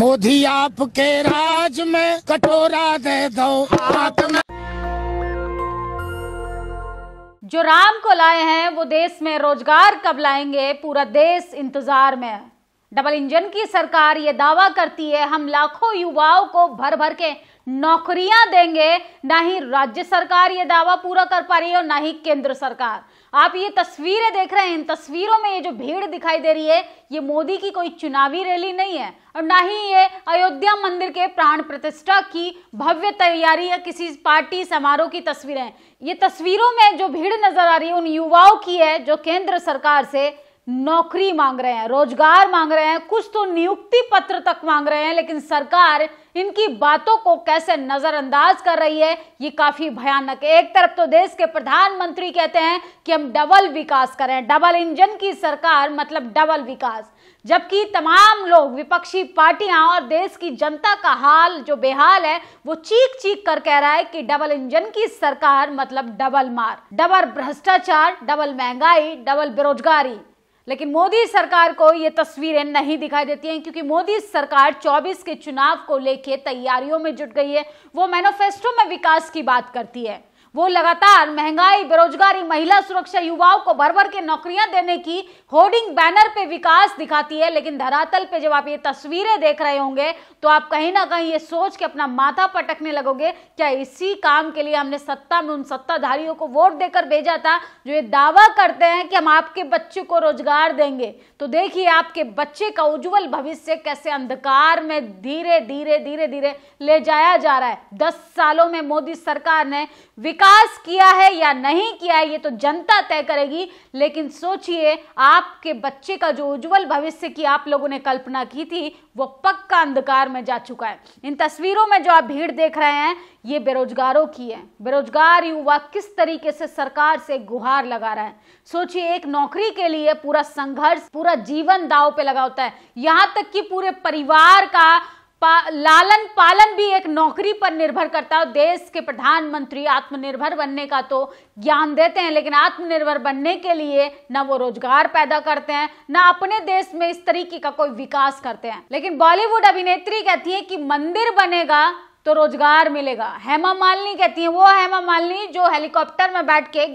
मोदी आपके राज में कटोरा दे दो हाथ में जो राम को लाए हैं वो देश में रोजगार कब लाएंगे पूरा देश इंतजार में है डबल इंजन की सरकार ये दावा करती है हम लाखों युवाओं को भर भर के नौकरियां देंगे ना ही राज्य सरकार ये दावा पूरा कर पा रही है और ना ही केंद्र सरकार आप ये तस्वीरें देख रहे हैं इन तस्वीरों में ये जो भीड़ दिखाई दे रही है ये मोदी की कोई चुनावी रैली नहीं है और ना ही ये अयोध्या मंदिर के प्राण प्रतिष्ठा की भव्य तैयारी या किसी पार्टी समारोह की तस्वीरें ये तस्वीरों में जो भीड़ नजर आ रही है उन युवाओं की है जो केंद्र सरकार से नौकरी मांग रहे हैं रोजगार मांग रहे हैं कुछ तो नियुक्ति पत्र तक मांग रहे हैं लेकिन सरकार इनकी बातों को कैसे नजरअंदाज कर रही है ये काफी भयानक है एक तरफ तो देश के प्रधानमंत्री कहते हैं कि हम डबल विकास करें डबल इंजन की सरकार मतलब डबल विकास जबकि तमाम लोग विपक्षी पार्टियां और देश की जनता का हाल जो बेहाल है वो चीख चीख कर कह रहा है कि डबल इंजन की सरकार मतलब डबल मार डबल भ्रष्टाचार डबल महंगाई डबल बेरोजगारी लेकिन मोदी सरकार को ये तस्वीरें नहीं दिखाई देती हैं क्योंकि मोदी सरकार 24 के चुनाव को लेकर तैयारियों में जुट गई है वो मैनोफेस्टो में विकास की बात करती है वो लगातार महंगाई बेरोजगारी महिला सुरक्षा युवाओं को भर भर के नौकरियां देने की होर्डिंग बैनर पे विकास दिखाती है लेकिन धरातल पे जब आप ये तस्वीरें देख रहे होंगे तो आप कहीं ना कहीं ये सोच के अपना माथा पटकने लगोगे क्या इसी काम के लिए हमने सत्ता में उन सत्ताधारियों को वोट देकर भेजा था जो ये दावा करते हैं कि हम आपके बच्चे को रोजगार देंगे तो देखिए आपके बच्चे का उज्जवल भविष्य कैसे अंधकार में धीरे धीरे धीरे धीरे ले जाया जा रहा है दस सालों में मोदी सरकार ने विकास विकास किया है या नहीं किया है ये तो जनता तय करेगी लेकिन सोचिए आपके बच्चे का जो उज्जवल भविष्य की आप लोगों ने कल्पना की थी वो पक्का अंधकार में जा चुका है इन तस्वीरों में जो आप भीड़ देख रहे हैं ये बेरोजगारों की है बेरोजगार युवा किस तरीके से सरकार से गुहार लगा रहा है सोचिए एक नौकरी के लिए पूरा संघर्ष पूरा जीवन दाव पे लगा होता है यहां तक कि पूरे परिवार का पा, लालन पालन भी एक नौकरी पर निर्भर करता है देश के प्रधानमंत्री आत्मनिर्भर बनने का तो ज्ञान देते हैं लेकिन आत्मनिर्भर बनने के लिए ना वो रोजगार पैदा करते हैं ना अपने देश में इस तरीके का कोई विकास करते हैं लेकिन बॉलीवुड अभिनेत्री कहती है कि मंदिर बनेगा तो रोजगार मिलेगा हेमा मालिनी कहती हैं वो हेमा मालिनी जो हेलीकॉप्टर में बैठ के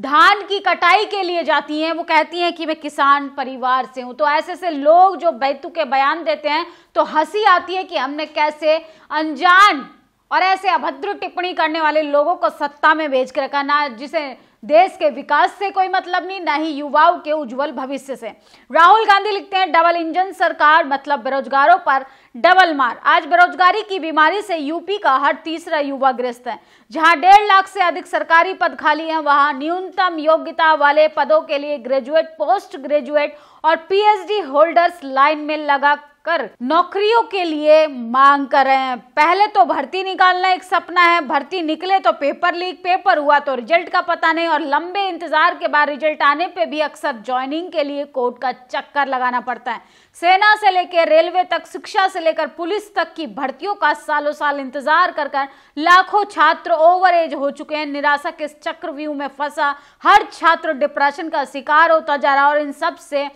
धान की कटाई के लिए जाती हैं वो कहती हैं कि मैं किसान परिवार से हूं तो ऐसे ऐसे लोग जो बैतू के बयान देते हैं तो हंसी आती है कि हमने कैसे अनजान और ऐसे अभद्र टिप्पणी करने वाले लोगों को सत्ता में भेज के रखा ना जिसे देश के विकास से कोई मतलब नहीं ना ही युवाओं के उज्जवल भविष्य से राहुल गांधी लिखते हैं डबल इंजन सरकार मतलब बेरोजगारों पर डबल मार आज बेरोजगारी की बीमारी से यूपी का हर तीसरा युवा ग्रस्त है जहां डेढ़ लाख से अधिक सरकारी पद खाली हैं वहां न्यूनतम योग्यता वाले पदों के लिए ग्रेजुएट पोस्ट ग्रेजुएट और पीएचडी होल्डर्स लाइन में लगा कर नौकरियों के लिए मांग कर रहे हैं पहले तो भर्ती निकालना एक सपना है भर्ती निकले तो पेपर लीक पेपर हुआ तो रिजल्ट का पता नहीं और लंबे इंतजार के बाद रिजल्ट आने पे भी अक्सर ज्वाइनिंग के लिए कोर्ट का चक्कर लगाना पड़ता है सेना से लेकर रेलवे तक शिक्षा से लेकर पुलिस तक की भर्तियों का सालों साल इंतजार कर कर लाखों छात्र ओवर एज हो चुके हैं निराशा के चक्रव्यूह में फंसा हर छात्र डिप्रेशन का शिकार होता जा रहा और इन सब से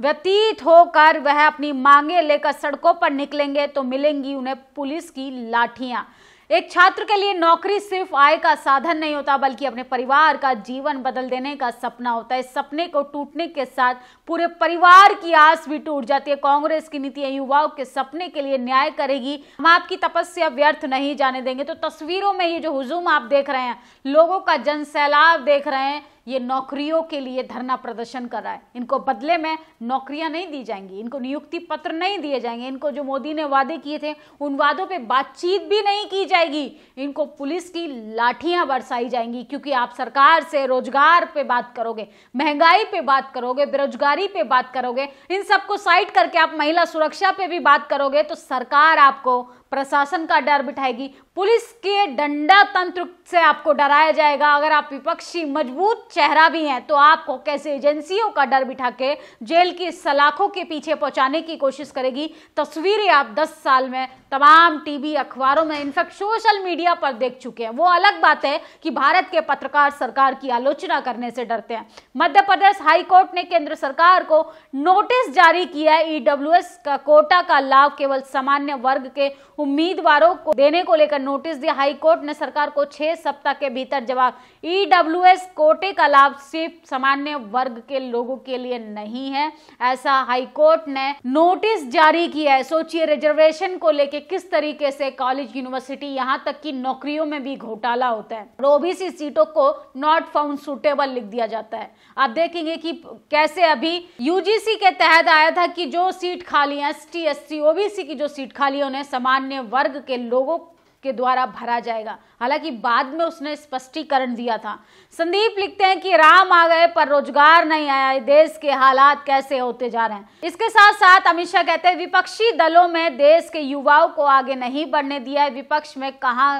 व्यतीत होकर वह अपनी मांगे लेकर सड़कों पर निकलेंगे तो मिलेंगी उन्हें पुलिस की लाठियां एक छात्र के लिए नौकरी सिर्फ आय का साधन नहीं होता बल्कि अपने परिवार का जीवन बदल देने का सपना होता है इस सपने को टूटने के साथ पूरे परिवार की आस भी टूट जाती है कांग्रेस की नीतियां युवाओं के सपने के लिए न्याय करेगी हम आपकी तपस्या व्यर्थ नहीं जाने देंगे तो तस्वीरों में ये जो हुजूम आप देख रहे हैं लोगों का जन सैलाब देख रहे हैं ये नौकरियों के लिए धरना प्रदर्शन कर रहा है इनको बदले में नौकरियां नहीं दी जाएंगी इनको नियुक्ति पत्र नहीं दिए जाएंगे इनको जो मोदी ने वादे किए थे उन वादों पे बातचीत भी नहीं की जाएगी इनको पुलिस की लाठियां बरसाई जाएंगी क्योंकि आप सरकार से रोजगार पे बात करोगे महंगाई पे बात करोगे बेरोजगारी पे बात करोगे इन सबको साइड करके आप महिला सुरक्षा पे भी बात करोगे तो सरकार आपको प्रशासन का डर बिठाएगी पुलिस के डंडा तंत्र से आपको डराया जाएगा अगर आप विपक्षी मजबूत चेहरा भी हैं तो आपको कैसे एजेंसियों का डर बिठा के जेल की सलाखों के पीछे पहुंचाने की कोशिश करेगी तस्वीरें आप 10 साल में तमाम टीवी अखबारों में इनफैक्ट सोशल मीडिया पर देख चुके हैं वो अलग बात है कि भारत के पत्रकार सरकार की आलोचना करने से डरते हैं मध्य प्रदेश हाईकोर्ट ने केंद्र सरकार को नोटिस जारी किया है ईडब्ल्यूएस का कोटा का लाभ केवल सामान्य वर्ग के उम्मीदवारों को देने को लेकर नोटिस दिया हाईकोर्ट ने सरकार को छह सप्ताह के भीतर जवाब ईडब्ल्यूएस कोटे का लाभ सिर्फ सामान्य वर्ग के लोगों के लिए नहीं है ऐसा हाईकोर्ट ने नोटिस जारी किया है सोचिए रिजर्वेशन को लेकर किस तरीके से कॉलेज यूनिवर्सिटी यहाँ तक की नौकरियों में भी घोटाला होता है ओबीसी सीटों को नॉट फाउंड सुटेबल लिख दिया जाता है आप देखेंगे की कैसे अभी यूजीसी के तहत आया था कि जो सीट खाली है एस टी ओबीसी की जो सीट खाली है उन्हें सामान्य सामान्य वर्ग के लोगों के द्वारा भरा जाएगा हालांकि बाद में उसने स्पष्टीकरण दिया था संदीप लिखते हैं कि राम आ गए पर रोजगार नहीं आया देश के हालात कैसे होते जा रहे हैं इसके साथ साथ अमित शाह कहते हैं विपक्षी दलों में देश के युवाओं को आगे नहीं बढ़ने दिया है विपक्ष में कहा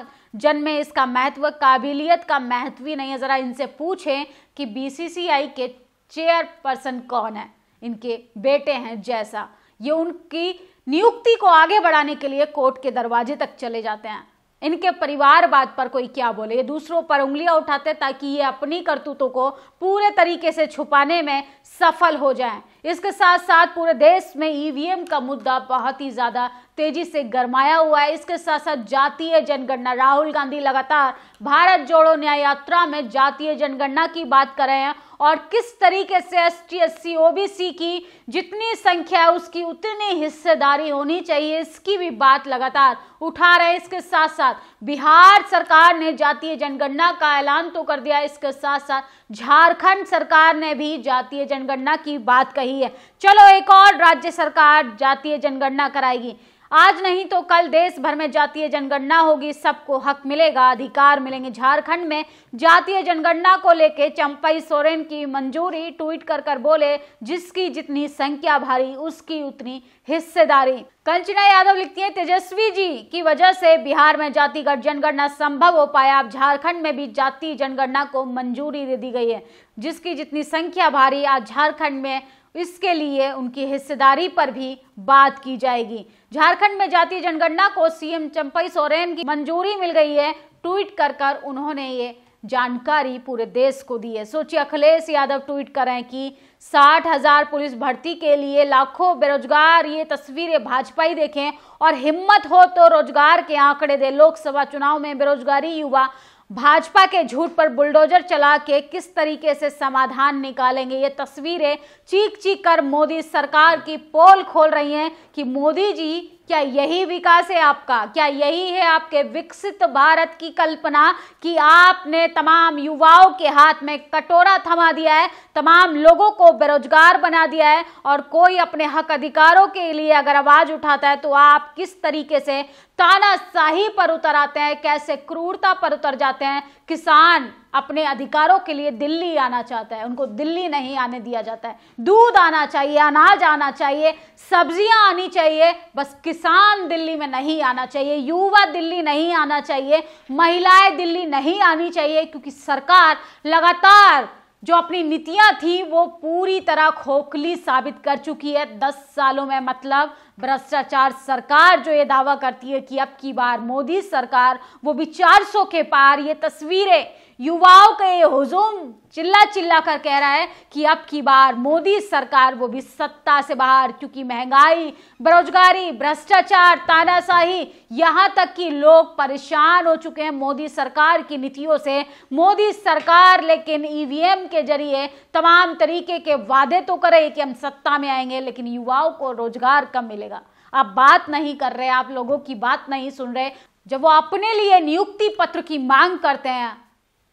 जन्मे इसका महत्व काबिलियत का महत्व ही नहीं है जरा इनसे पूछें कि बीसीसीआई के चेयरपर्सन कौन है इनके बेटे हैं जैसा ये उनकी नियुक्ति को आगे बढ़ाने के लिए कोर्ट के दरवाजे तक चले जाते हैं इनके परिवारवाद पर कोई क्या बोले ये दूसरों पर उंगलियां उठाते ताकि ये अपनी करतूतों को पूरे तरीके से छुपाने में सफल हो जाएं। इसके साथ साथ पूरे देश में ईवीएम e का मुद्दा बहुत ही ज़्यादा तेजी से गरमाया हुआ है इसके साथ साथ जातीय जनगणना राहुल गांधी लगातार भारत जोड़ो न्याय यात्रा में जातीय जनगणना की बात कर रहे हैं और किस तरीके से S T S C OBC की जितनी संख्या है उसकी उतनी हिस्सेदारी होनी चाहिए इसकी भी बात लगातार उठा रहे हैं इसके साथ साथ बिहार सरकार ने जातीय जनगणना का ऐलान तो कर दिया इसके साथ साथ झारखंड सरकार ने भी जातीय जनगणना की बात कही है चलो एक और राज्य सरकार जातीय जनगणना कराएगी आज नहीं तो कल देश भर में जातीय जनगणना होगी सबको हक मिलेगा अधिकार मिलेंगे झारखंड में जातीय जनगणना को लेके चंपई सोरेन की मंजूरी ट्वीट कर कर बोले जिसकी जितनी संख्या भारी उसकी उतनी हिस्सेदारी कंचना यादव लिखती है तेजस्वी जी की वजह से बिहार में जातिगत जनगणना संभव हो पाया अब झारखंड में भी जातीय जनगणना को मंजूरी दे दी गई है जिसकी जितनी संख्या भारी आज झारखंड में इसके लिए उनकी हिस्सेदारी पर भी बात की जाएगी झारखंड में जातीय जनगणना को सीएम चंपई सोरेन की मंजूरी मिल गई है ट्वीट कर कर उन्होंने ये जानकारी पूरे देश को दी है सोचिए अखिलेश यादव ट्वीट कर रहे हैं कि साठ हजार पुलिस भर्ती के लिए लाखों बेरोजगार ये तस्वीरें भाजपा ही देखें और हिम्मत हो तो रोजगार के आंकड़े दे लोकसभा चुनाव में बेरोजगारी युवा भाजपा के झूठ पर बुलडोजर चला के किस तरीके से समाधान निकालेंगे ये तस्वीरें चीख चीख कर मोदी सरकार की पोल खोल रही हैं कि मोदी जी क्या यही विकास है आपका क्या यही है आपके विकसित भारत की कल्पना कि आपने तमाम युवाओं के हाथ में कटोरा थमा दिया है तमाम लोगों को बेरोजगार बना दिया है और कोई अपने हक अधिकारों के लिए अगर आवाज उठाता है तो आप किस तरीके से तानाशाही पर उतर आते हैं कैसे क्रूरता पर उतर जाते हैं किसान अपने अधिकारों के लिए दिल्ली आना चाहता है उनको दिल्ली नहीं आने दिया जाता है दूध आना चाहिए अनाज आना चाहिए सब्जियां आनी चाहिए बस किसान दिल्ली में नहीं आना चाहिए युवा दिल्ली नहीं आना चाहिए महिलाएं दिल्ली नहीं आनी चाहिए क्योंकि सरकार लगातार जो अपनी नीतियां थी वो पूरी तरह खोखली साबित कर चुकी है दस सालों में मतलब भ्रष्टाचार सरकार जो ये दावा करती है कि अब की बार मोदी सरकार वो भी 400 के पार ये तस्वीरें युवाओं का ये हुजूम चिल्ला चिल्ला कर कह रहा है कि अब की बार मोदी सरकार वो भी सत्ता से बाहर क्योंकि महंगाई बेरोजगारी भ्रष्टाचार तानाशाही यहां तक कि लोग परेशान हो चुके हैं मोदी सरकार की नीतियों से मोदी सरकार लेकिन ईवीएम e के जरिए तमाम तरीके के वादे तो करे कि हम सत्ता में आएंगे लेकिन युवाओं को रोजगार कम मिलेगा आप बात नहीं कर रहे आप लोगों की बात नहीं सुन रहे जब वो अपने लिए नियुक्ति पत्र की मांग करते हैं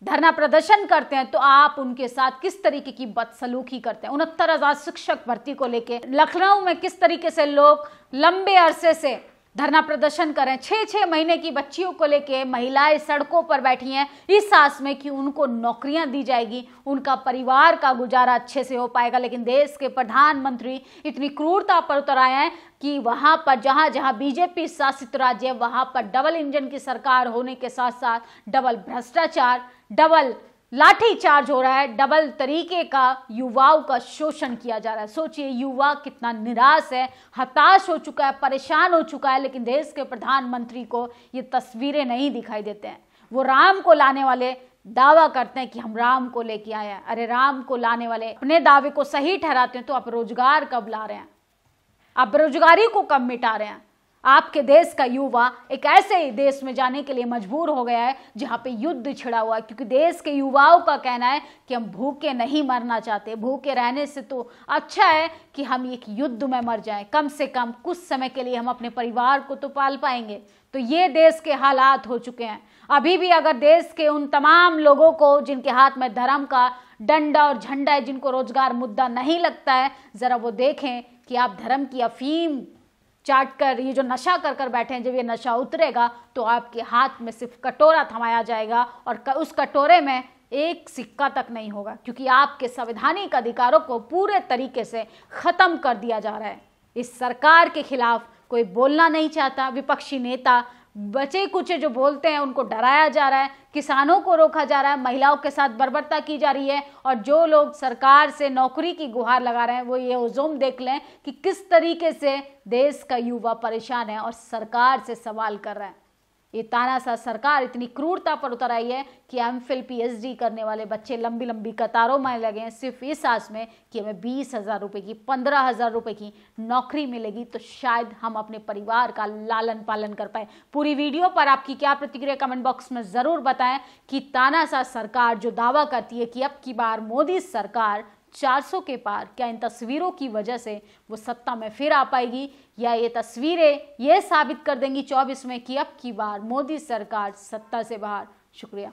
धरना प्रदर्शन करते हैं तो आप उनके साथ किस तरीके की बदसलूकी करते हैं उनहत्तर हजार शिक्षक भर्ती को लेके लखनऊ में किस तरीके से लोग लंबे अरसे से धरना प्रदर्शन कर रहे हैं छह छह महीने की बच्चियों को लेके महिलाएं सड़कों पर बैठी हैं इस आस में कि उनको नौकरियां दी जाएगी उनका परिवार का गुजारा अच्छे से हो पाएगा लेकिन देश के प्रधानमंत्री इतनी क्रूरता पर उतर आए हैं कि वहां पर जहां जहां बीजेपी शासित राज्य है वहां पर डबल इंजन की सरकार होने के साथ साथ डबल भ्रष्टाचार डबल लाठी चार्ज हो रहा है डबल तरीके का युवाओं का शोषण किया जा रहा है सोचिए युवा कितना निराश है हताश हो चुका है परेशान हो चुका है लेकिन देश के प्रधानमंत्री को ये तस्वीरें नहीं दिखाई देते हैं वो राम को लाने वाले दावा करते हैं कि हम राम को लेके आए हैं अरे राम को लाने वाले अपने दावे को सही ठहराते हैं तो आप रोजगार कब ला रहे हैं आप बेरोजगारी को कब मिटा रहे हैं आपके देश का युवा एक ऐसे ही देश में जाने के लिए मजबूर हो गया है जहां पे युद्ध छिड़ा हुआ है क्योंकि देश के युवाओं का कहना है कि हम भूखे नहीं मरना चाहते भूखे रहने से तो अच्छा है कि हम एक युद्ध में मर जाएं कम से कम कुछ समय के लिए हम अपने परिवार को तो पाल पाएंगे तो ये देश के हालात हो चुके हैं अभी भी अगर देश के उन तमाम लोगों को जिनके हाथ में धर्म का डंडा और झंडा है जिनको रोजगार मुद्दा नहीं लगता है ज़रा वो देखें कि आप धर्म की अफीम चाट कर ये जो नशा कर कर बैठे हैं जब ये नशा उतरेगा तो आपके हाथ में सिर्फ कटोरा थमाया जाएगा और उस कटोरे में एक सिक्का तक नहीं होगा क्योंकि आपके संवैधानिक अधिकारों को पूरे तरीके से ख़त्म कर दिया जा रहा है इस सरकार के खिलाफ कोई बोलना नहीं चाहता विपक्षी नेता बचे कुछ जो बोलते हैं उनको डराया जा रहा है किसानों को रोका जा रहा है महिलाओं के साथ बर्बरता की जा रही है और जो लोग सरकार से नौकरी की गुहार लगा रहे हैं वो ये उजोम देख लें कि किस तरीके से देश का युवा परेशान है और सरकार से सवाल कर रहा है ये तानाशाह सरकार इतनी क्रूरता पर उतर आई है कि एम फिल पी करने वाले बच्चे लंबी लंबी कतारों में लगे हैं सिर्फ इस आस में कि हमें बीस हज़ार रुपये की पंद्रह हज़ार रुपये की नौकरी मिलेगी तो शायद हम अपने परिवार का लालन पालन कर पाए पूरी वीडियो पर आपकी क्या प्रतिक्रिया कमेंट बॉक्स में ज़रूर बताएं कि तानाशाह सरकार जो दावा करती है कि अब की बार मोदी सरकार 400 के पार क्या इन तस्वीरों की वजह से वो सत्ता में फिर आ पाएगी या ये तस्वीरें ये साबित कर देंगी चौबीस में कि अब की बार मोदी सरकार सत्ता से बाहर शुक्रिया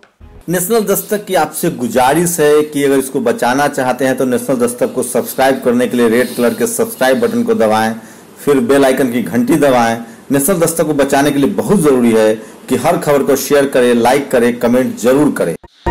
नेशनल दस्तक की आपसे गुजारिश है कि अगर इसको बचाना चाहते हैं तो नेशनल दस्तक को सब्सक्राइब करने के लिए रेड कलर के सब्सक्राइब बटन को दबाएं फिर बेल आइकन की घंटी दबाएं नेशनल दस्तक को बचाने के लिए बहुत जरूरी है कि हर खबर को शेयर करें लाइक करें कमेंट जरूर करें